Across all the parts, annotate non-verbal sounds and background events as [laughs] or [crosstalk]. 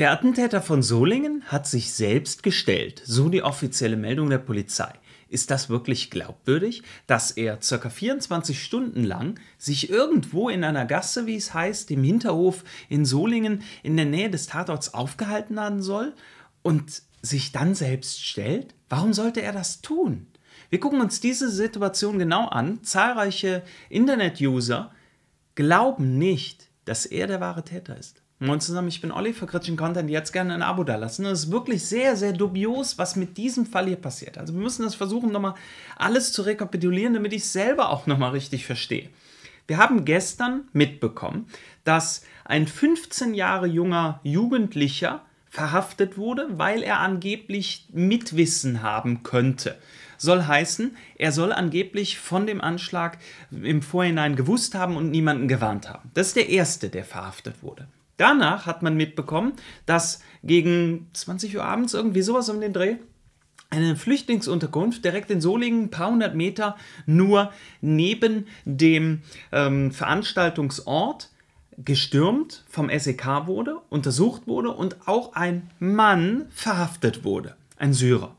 Der Attentäter von Solingen hat sich selbst gestellt, so die offizielle Meldung der Polizei. Ist das wirklich glaubwürdig, dass er ca. 24 Stunden lang sich irgendwo in einer Gasse, wie es heißt, im Hinterhof in Solingen in der Nähe des Tatorts aufgehalten haben soll und sich dann selbst stellt? Warum sollte er das tun? Wir gucken uns diese Situation genau an. Zahlreiche Internet-User glauben nicht, dass er der wahre Täter ist. Moin zusammen, ich bin Olli für kritischen Content. Jetzt gerne ein Abo da lassen. Es ist wirklich sehr, sehr dubios, was mit diesem Fall hier passiert. Also wir müssen das versuchen, nochmal alles zu rekapitulieren, damit ich es selber auch nochmal richtig verstehe. Wir haben gestern mitbekommen, dass ein 15 Jahre junger Jugendlicher verhaftet wurde, weil er angeblich Mitwissen haben könnte. Soll heißen, er soll angeblich von dem Anschlag im Vorhinein gewusst haben und niemanden gewarnt haben. Das ist der erste, der verhaftet wurde. Danach hat man mitbekommen, dass gegen 20 Uhr abends irgendwie sowas um den Dreh eine Flüchtlingsunterkunft direkt in Solingen, ein paar hundert Meter nur neben dem ähm, Veranstaltungsort gestürmt vom SEK wurde, untersucht wurde und auch ein Mann verhaftet wurde, ein Syrer.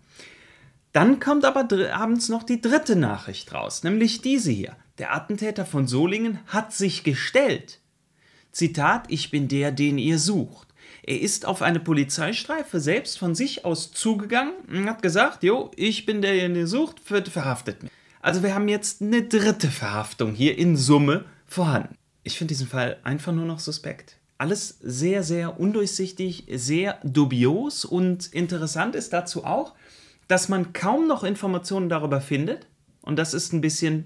Dann kommt aber abends noch die dritte Nachricht raus, nämlich diese hier. Der Attentäter von Solingen hat sich gestellt. Zitat, ich bin der, den ihr sucht. Er ist auf eine Polizeistreife selbst von sich aus zugegangen und hat gesagt, jo, ich bin der, den ihr sucht, verhaftet mich. Also wir haben jetzt eine dritte Verhaftung hier in Summe vorhanden. Ich finde diesen Fall einfach nur noch suspekt. Alles sehr, sehr undurchsichtig, sehr dubios und interessant ist dazu auch, dass man kaum noch Informationen darüber findet. Und das ist ein bisschen,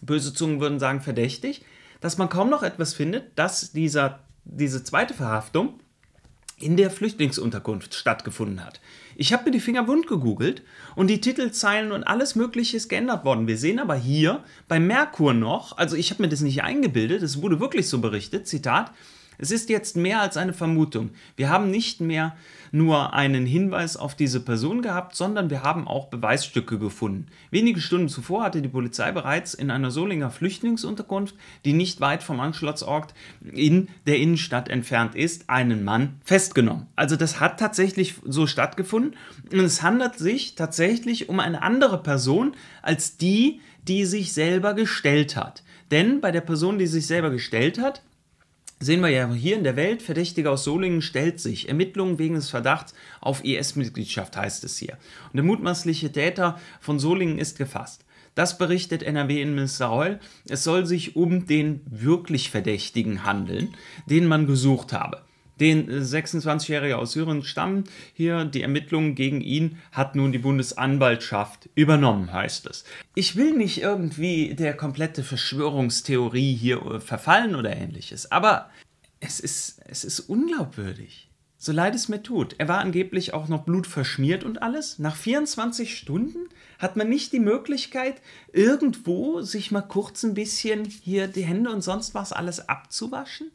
böse Zungen würden sagen, verdächtig dass man kaum noch etwas findet, dass dieser, diese zweite Verhaftung in der Flüchtlingsunterkunft stattgefunden hat. Ich habe mir die Finger wund gegoogelt und die Titelzeilen und alles Mögliche ist geändert worden. Wir sehen aber hier bei Merkur noch, also ich habe mir das nicht eingebildet, es wurde wirklich so berichtet, Zitat, es ist jetzt mehr als eine Vermutung. Wir haben nicht mehr nur einen Hinweis auf diese Person gehabt, sondern wir haben auch Beweisstücke gefunden. Wenige Stunden zuvor hatte die Polizei bereits in einer Solinger Flüchtlingsunterkunft, die nicht weit vom Anschlussort in der Innenstadt entfernt ist, einen Mann festgenommen. Also das hat tatsächlich so stattgefunden und es handelt sich tatsächlich um eine andere Person als die, die sich selber gestellt hat. Denn bei der Person, die sich selber gestellt hat, sehen wir ja hier in der Welt, Verdächtiger aus Solingen stellt sich. Ermittlungen wegen des Verdachts auf IS-Mitgliedschaft e heißt es hier. Und der mutmaßliche Täter von Solingen ist gefasst. Das berichtet NRW-Innenminister Reul. Es soll sich um den wirklich Verdächtigen handeln, den man gesucht habe den 26-Jährigen äh, aus Syrien stammen. Hier die Ermittlungen gegen ihn hat nun die Bundesanwaltschaft übernommen, heißt es. Ich will nicht irgendwie der komplette Verschwörungstheorie hier äh, verfallen oder ähnliches, aber es ist, es ist unglaubwürdig. So leid es mir tut. Er war angeblich auch noch blutverschmiert und alles. Nach 24 Stunden hat man nicht die Möglichkeit, irgendwo sich mal kurz ein bisschen hier die Hände und sonst was alles abzuwaschen?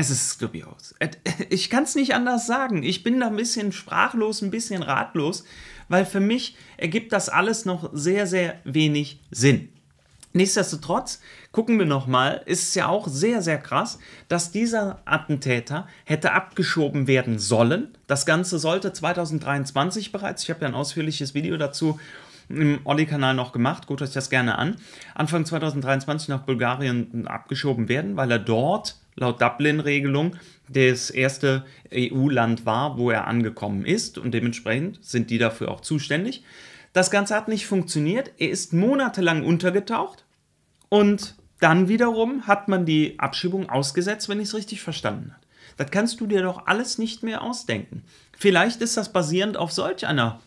Es ist dubios. [laughs] Ich kann es nicht anders sagen. Ich bin da ein bisschen sprachlos, ein bisschen ratlos, weil für mich ergibt das alles noch sehr, sehr wenig Sinn. Nichtsdestotrotz gucken wir nochmal, ist es ja auch sehr, sehr krass, dass dieser Attentäter hätte abgeschoben werden sollen. Das Ganze sollte 2023 bereits, ich habe ja ein ausführliches Video dazu im Olli-Kanal noch gemacht, guckt euch das gerne an, Anfang 2023 nach Bulgarien abgeschoben werden, weil er dort laut Dublin-Regelung das erste EU-Land war, wo er angekommen ist und dementsprechend sind die dafür auch zuständig. Das Ganze hat nicht funktioniert. Er ist monatelang untergetaucht und dann wiederum hat man die Abschiebung ausgesetzt, wenn ich es richtig verstanden habe. Das kannst du dir doch alles nicht mehr ausdenken. Vielleicht ist das basierend auf solch einer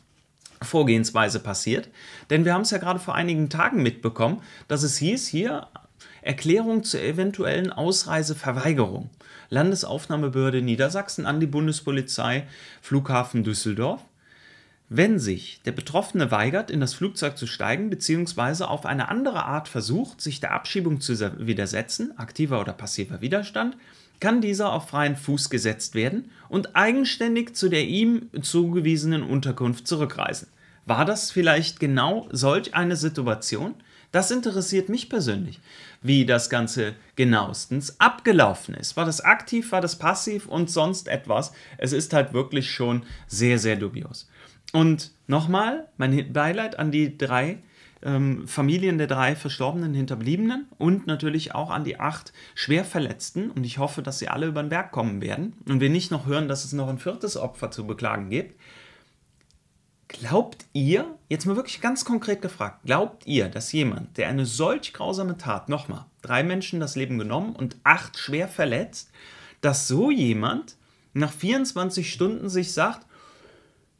Vorgehensweise passiert, denn wir haben es ja gerade vor einigen Tagen mitbekommen, dass es hieß, hier Erklärung zur eventuellen Ausreiseverweigerung. Landesaufnahmebehörde Niedersachsen an die Bundespolizei, Flughafen Düsseldorf. Wenn sich der Betroffene weigert, in das Flugzeug zu steigen bzw. auf eine andere Art versucht, sich der Abschiebung zu widersetzen, aktiver oder passiver Widerstand, kann dieser auf freien Fuß gesetzt werden und eigenständig zu der ihm zugewiesenen Unterkunft zurückreisen. War das vielleicht genau solch eine Situation? Das interessiert mich persönlich, wie das Ganze genauestens abgelaufen ist. War das aktiv, war das passiv und sonst etwas? Es ist halt wirklich schon sehr, sehr dubios. Und nochmal mein Beileid an die drei ähm, Familien der drei verstorbenen Hinterbliebenen und natürlich auch an die acht Schwerverletzten. Und ich hoffe, dass sie alle über den Berg kommen werden und wir nicht noch hören, dass es noch ein viertes Opfer zu beklagen gibt. Glaubt ihr, jetzt mal wirklich ganz konkret gefragt, glaubt ihr, dass jemand, der eine solch grausame Tat, nochmal, drei Menschen das Leben genommen und acht schwer verletzt, dass so jemand nach 24 Stunden sich sagt,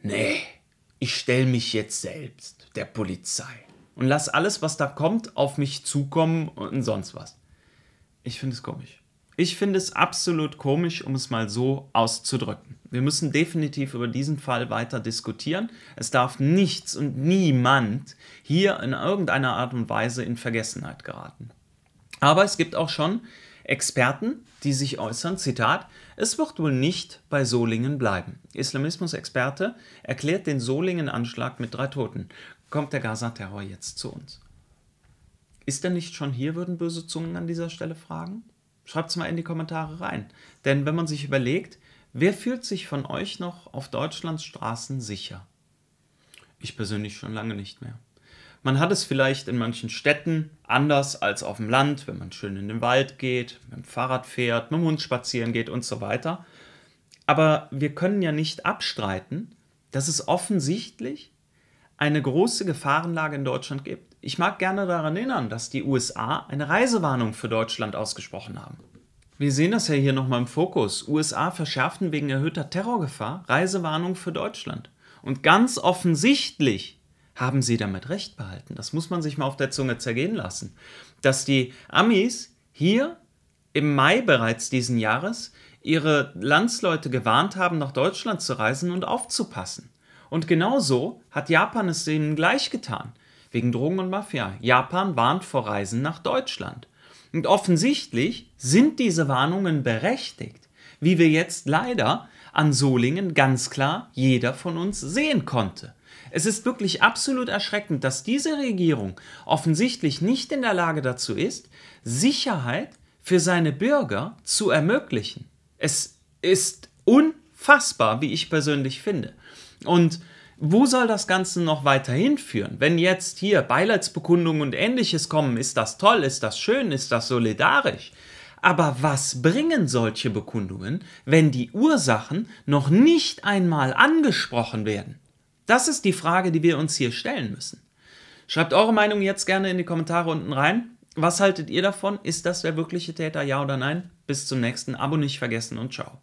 nee, ich stelle mich jetzt selbst der Polizei und lass alles, was da kommt, auf mich zukommen und sonst was. Ich finde es komisch. Ich finde es absolut komisch, um es mal so auszudrücken. Wir müssen definitiv über diesen Fall weiter diskutieren. Es darf nichts und niemand hier in irgendeiner Art und Weise in Vergessenheit geraten. Aber es gibt auch schon Experten, die sich äußern, Zitat, es wird wohl nicht bei Solingen bleiben. Islamismus-Experte erklärt den Solingen-Anschlag mit drei Toten. Kommt der Gaza-Terror jetzt zu uns? Ist er nicht schon hier, würden böse Zungen an dieser Stelle fragen? Schreibt es mal in die Kommentare rein. Denn wenn man sich überlegt, wer fühlt sich von euch noch auf Deutschlands Straßen sicher? Ich persönlich schon lange nicht mehr. Man hat es vielleicht in manchen Städten anders als auf dem Land, wenn man schön in den Wald geht, mit dem Fahrrad fährt, mit dem Hund spazieren geht und so weiter. Aber wir können ja nicht abstreiten, dass es offensichtlich eine große Gefahrenlage in Deutschland gibt. Ich mag gerne daran erinnern, dass die USA eine Reisewarnung für Deutschland ausgesprochen haben. Wir sehen das ja hier nochmal im Fokus. USA verschärften wegen erhöhter Terrorgefahr Reisewarnung für Deutschland. Und ganz offensichtlich haben sie damit recht behalten. Das muss man sich mal auf der Zunge zergehen lassen. Dass die Amis hier im Mai bereits diesen Jahres ihre Landsleute gewarnt haben, nach Deutschland zu reisen und aufzupassen. Und genauso hat Japan es ihnen gleich getan, wegen Drogen und Mafia. Japan warnt vor Reisen nach Deutschland. Und offensichtlich sind diese Warnungen berechtigt, wie wir jetzt leider an Solingen ganz klar jeder von uns sehen konnte. Es ist wirklich absolut erschreckend, dass diese Regierung offensichtlich nicht in der Lage dazu ist, Sicherheit für seine Bürger zu ermöglichen. Es ist unfassbar, wie ich persönlich finde. Und wo soll das Ganze noch weiter hinführen? Wenn jetzt hier Beileidsbekundungen und ähnliches kommen, ist das toll, ist das schön, ist das solidarisch. Aber was bringen solche Bekundungen, wenn die Ursachen noch nicht einmal angesprochen werden? Das ist die Frage, die wir uns hier stellen müssen. Schreibt eure Meinung jetzt gerne in die Kommentare unten rein. Was haltet ihr davon? Ist das der wirkliche Täter, ja oder nein? Bis zum nächsten Abo nicht vergessen und ciao.